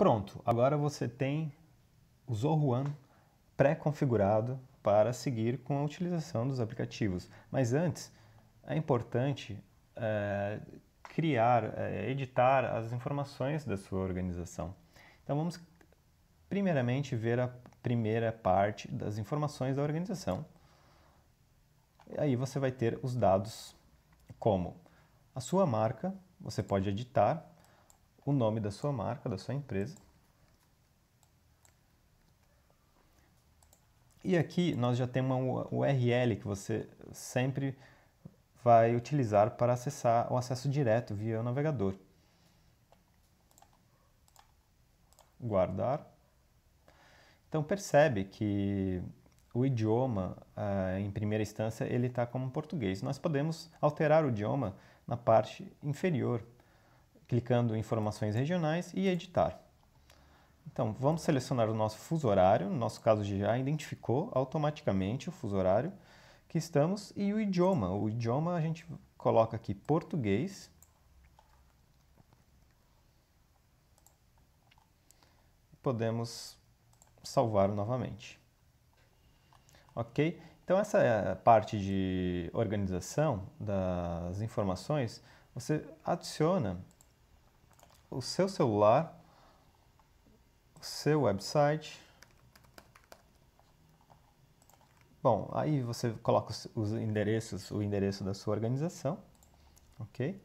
Pronto, agora você tem o Zohuan pré-configurado para seguir com a utilização dos aplicativos. Mas antes, é importante é, criar, é, editar as informações da sua organização. Então vamos primeiramente ver a primeira parte das informações da organização. E aí você vai ter os dados como a sua marca, você pode editar o nome da sua marca, da sua empresa. E aqui nós já temos uma URL que você sempre vai utilizar para acessar o acesso direto via o navegador. Guardar. Então percebe que o idioma, eh, em primeira instância, ele está como português. Nós podemos alterar o idioma na parte inferior, clicando em informações regionais e editar. Então, vamos selecionar o nosso fuso horário, no nosso caso já identificou automaticamente o fuso horário que estamos e o idioma. O idioma a gente coloca aqui português. Podemos salvar novamente. Ok? Então, essa é parte de organização das informações, você adiciona o seu celular, o seu website. Bom, aí você coloca os endereços, o endereço da sua organização, ok?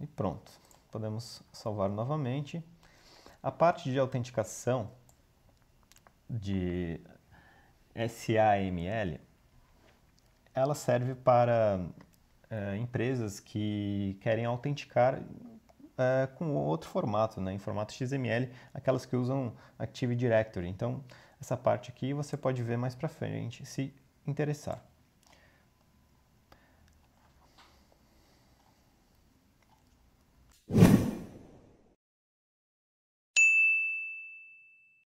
E pronto, podemos salvar novamente. A parte de autenticação de SAML, ela serve para eh, empresas que querem autenticar eh, com outro formato, né? em formato XML, aquelas que usam Active Directory. Então, essa parte aqui você pode ver mais para frente se interessar.